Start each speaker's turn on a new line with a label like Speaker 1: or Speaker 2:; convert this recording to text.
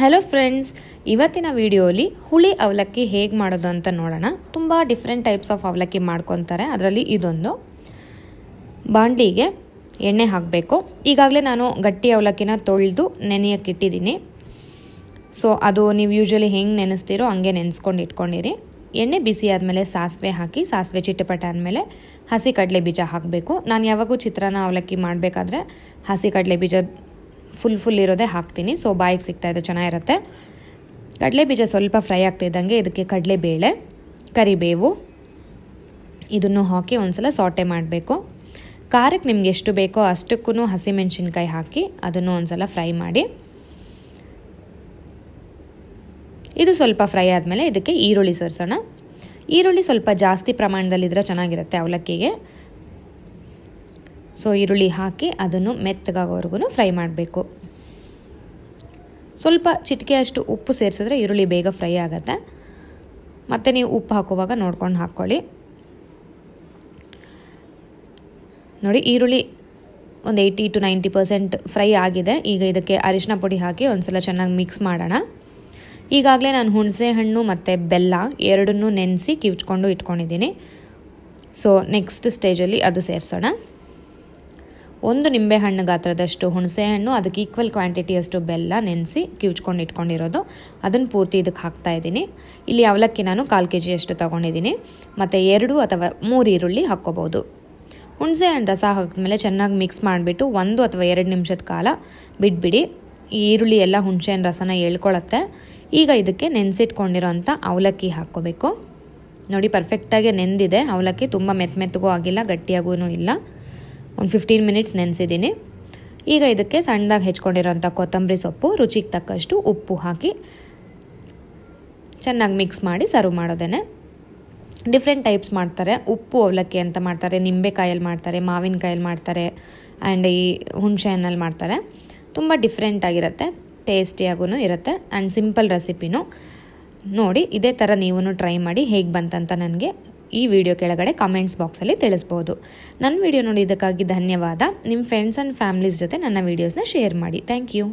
Speaker 1: hello friends ಇವತ್ತಿನ ವಿಡಿಯೋಲಿ ಹುಳಿ ಅವಲಕ್ಕಿ ಹೇಗೆ ಮಾಡೋದು ಅಂತ ನೋಡೋಣ ತುಂಬ ಡಿಫ್ರೆಂಟ್ ಟೈಪ್ಸ್ ಆಫ್ ಅವಲಕ್ಕಿ ಮಾಡ್ಕೊತಾರೆ ಅದರಲ್ಲಿ ಇದೊಂದು ಬಾಂಡ್ಲಿಗೆ ಎಣ್ಣೆ ಹಾಕಬೇಕು ಈಗಾಗಲೇ ನಾನು ಗಟ್ಟಿ ಅವಲಕ್ಕಿನ ತೊಳೆದು ನೆನೆಯಕ್ಕೆ ಇಟ್ಟಿದ್ದೀನಿ ಸೊ ಅದು ನೀವು ಯೂಶ್ವಲಿ ಹೆಂಗೆ ನೆನೆಸ್ತೀರೋ ಹಂಗೆ ನೆನೆಸ್ಕೊಂಡು ಇಟ್ಕೊಂಡಿರಿ ಎಣ್ಣೆ ಬಿಸಿ ಆದಮೇಲೆ ಸಾಸಿವೆ ಹಾಕಿ ಸಾಸಿವೆ ಚಿಟ್ಟಪಟ್ಟೆ ಆದಮೇಲೆ ಹಸಿ ಕಡಲೆ ಬೀಜ ಹಾಕಬೇಕು ನಾನು ಯಾವಾಗೂ ಚಿತ್ರಾನ್ನ ಅವಲಕ್ಕಿ ಮಾಡಬೇಕಾದ್ರೆ ಹಸಿ ಕಡಲೆ ಬೀಜ ಫುಲ್ ಫುಲ್ ಇರೋದೇ ಹಾಕ್ತೀನಿ ಸೊ ಬಾಯಿಗೆ ಸಿಗ್ತಾ ಇದೆ ಚೆನ್ನಾಗಿರುತ್ತೆ ಕಡಲೆ ಬೀಜ ಸ್ವಲ್ಪ ಫ್ರೈ ಆಗ್ತಿದ್ದಂಗೆ ಇದಕ್ಕೆ ಕಡಲೆಬೇಳೆ ಕರಿಬೇವು ಇದನ್ನು ಹಾಕಿ ಒಂದ್ಸಲ ಸಾಟೆ ಮಾಡಬೇಕು ಖಾರಕ್ಕೆ ನಿಮ್ಗೆ ಎಷ್ಟು ಬೇಕೋ ಅಷ್ಟಕ್ಕೂ ಹಸಿಮೆಣ್ಸಿನ್ಕಾಯಿ ಹಾಕಿ ಅದನ್ನು ಒಂದ್ಸಲ ಫ್ರೈ ಮಾಡಿ ಇದು ಸ್ವಲ್ಪ ಫ್ರೈ ಆದಮೇಲೆ ಇದಕ್ಕೆ ಈರುಳ್ಳಿ ಸೇರಿಸೋಣ ಈರುಳ್ಳಿ ಸ್ವಲ್ಪ ಜಾಸ್ತಿ ಪ್ರಮಾಣದಲ್ಲಿದ್ದರೆ ಚೆನ್ನಾಗಿರುತ್ತೆ ಅವಲಕ್ಕಿಗೆ ಸೊ ಈರುಳ್ಳಿ ಹಾಕಿ ಅದನ್ನು ಮೆತ್ತಗಾಗೋವರೆಗೂ ಫ್ರೈ ಮಾಡಬೇಕು ಸ್ವಲ್ಪ ಚಿಟಿಕೆಯಷ್ಟು ಉಪ್ಪು ಸೇರಿಸಿದ್ರೆ ಈರುಳ್ಳಿ ಬೇಗ ಫ್ರೈ ಆಗುತ್ತೆ ಮತ್ತು ನೀವು ಉಪ್ಪು ಹಾಕುವಾಗ ನೋಡ್ಕೊಂಡು ಹಾಕ್ಕೊಳ್ಳಿ ನೋಡಿ ಈರುಳ್ಳಿ ಒಂದು eighty to ninety percent fry ಆಗಿದೆ ಈಗ ಇದಕ್ಕೆ ಅರಿಶಿನ ಪುಡಿ ಹಾಕಿ ಒಂದ್ಸಲ ಚೆನ್ನಾಗಿ ಮಿಕ್ಸ್ ಮಾಡೋಣ ಈಗಾಗಲೇ ನಾನು ಹುಣಸೆ ಹಣ್ಣು ಮತ್ತು ಬೆಲ್ಲ ಎರಡನ್ನೂ ನೆನೆಸಿ ಕಿವ್ಚ್ಕೊಂಡು ಇಟ್ಕೊಂಡಿದ್ದೀನಿ ಸೊ ನೆಕ್ಸ್ಟ್ ಸ್ಟೇಜಲ್ಲಿ ಅದು ಸೇರಿಸೋಣ ಒಂದು ನಿಂಬೆಹಣ್ಣು ಗಾತ್ರದಷ್ಟು ಹುಣಸೆಹಣ್ಣು ಅದಕ್ಕೆ ಈಕ್ವಲ್ ಕ್ವಾಂಟಿಟಿಯಷ್ಟು ಬೆಲ್ಲ ನೆನೆಸಿ ಕಿವ್ಚ್ಕೊಂಡು ಇಟ್ಕೊಂಡಿರೋದು ಅದನ್ನು ಪೂರ್ತಿ ಇದಕ್ಕೆ ಹಾಕ್ತಾ ಇದ್ದೀನಿ ಇಲ್ಲಿ ಅವಲಕ್ಕಿ ನಾನು ಕಾಲು ಕೆ ಜಿಯಷ್ಟು ತೊಗೊಂಡಿದ್ದೀನಿ ಮತ್ತು ಎರಡು ಅಥವಾ ಮೂರು ಈರುಳ್ಳಿ ಹಾಕ್ಕೋಬೋದು ಹುಣಸೆ ರಸ ಹಾಕಿದ್ಮೇಲೆ ಚೆನ್ನಾಗಿ ಮಿಕ್ಸ್ ಮಾಡಿಬಿಟ್ಟು ಒಂದು ಅಥವಾ ಎರಡು ನಿಮಿಷದ ಕಾಲ ಬಿಟ್ಬಿಡಿ ಈರುಳ್ಳಿ ಎಲ್ಲ ಹುಣಸೆ ರಸನ ಹೇಳ್ಕೊಳತ್ತೆ ಈಗ ಇದಕ್ಕೆ ನೆನೆಸಿಟ್ಕೊಂಡಿರೋಂಥ ಅವಲಕ್ಕಿ ಹಾಕ್ಕೋಬೇಕು ನೋಡಿ ಪರ್ಫೆಕ್ಟಾಗಿ ನೆಂದಿದೆ ಅವಲಕ್ಕಿ ತುಂಬ ಮೆತ್ತ ಮೆತ್ತಗೂ ಆಗಿಲ್ಲ ಗಟ್ಟಿಯಾಗೂ ಇಲ್ಲ ಒಂದು ಫಿಫ್ಟೀನ್ ಮಿನಿಟ್ಸ್ ನೆನೆಸಿದ್ದೀನಿ ಈಗ ಇದಕ್ಕೆ ಸಣ್ಣದಾಗಿ ಹೆಚ್ಕೊಂಡಿರೋಂಥ ಕೊತ್ತಂಬರಿ ಸೊಪ್ಪು ರುಚಿಗೆ ತಕ್ಕಷ್ಟು ಉಪ್ಪು ಹಾಕಿ ಚೆನ್ನಾಗಿ ಮಿಕ್ಸ್ ಮಾಡಿ ಸರ್ವ್ ಮಾಡೋದೇನೆ ಡಿಫ್ರೆಂಟ್ ಟೈಪ್ಸ್ ಮಾಡ್ತಾರೆ ಉಪ್ಪು ಅವಲಕ್ಕಿ ಅಂತ ಮಾಡ್ತಾರೆ ನಿಂಬೆಕಾಯಲ್ಲಿ ಮಾಡ್ತಾರೆ ಮಾವಿನಕಾಯಲ್ಲಿ ಮಾಡ್ತಾರೆ ಆ್ಯಂಡ್ ಈ ಹುಣಸೆ ಮಾಡ್ತಾರೆ ತುಂಬ ಡಿಫ್ರೆಂಟಾಗಿರುತ್ತೆ ಟೇಸ್ಟಿಯಾಗೂ ಇರುತ್ತೆ ಆ್ಯಂಡ್ ಸಿಂಪಲ್ ರೆಸಿಪಿನೂ ನೋಡಿ ಇದೇ ಥರ ನೀವು ಟ್ರೈ ಮಾಡಿ ಹೇಗೆ ಬಂತಂತ ನನಗೆ ಈ ವಿಡಿಯೋ ಕೆಳಗಡೆ ಕಮೆಂಟ್ಸ್ ಬಾಕ್ಸಲ್ಲಿ ತಿಳಿಸ್ಬೋದು ನನ್ನ ವಿಡಿಯೋ ನೋಡಿದ್ದಕ್ಕಾಗಿ ಧನ್ಯವಾದ ನಿಮ್ಮ ಫ್ರೆಂಡ್ಸ್ ಆ್ಯಂಡ್ ಫ್ಯಾಮ್ಲೀಸ್ ಜೊತೆ ನನ್ನ ವೀಡಿಯೋಸ್ನ ಶೇರ್ ಮಾಡಿ ಥ್ಯಾಂಕ್ ಯು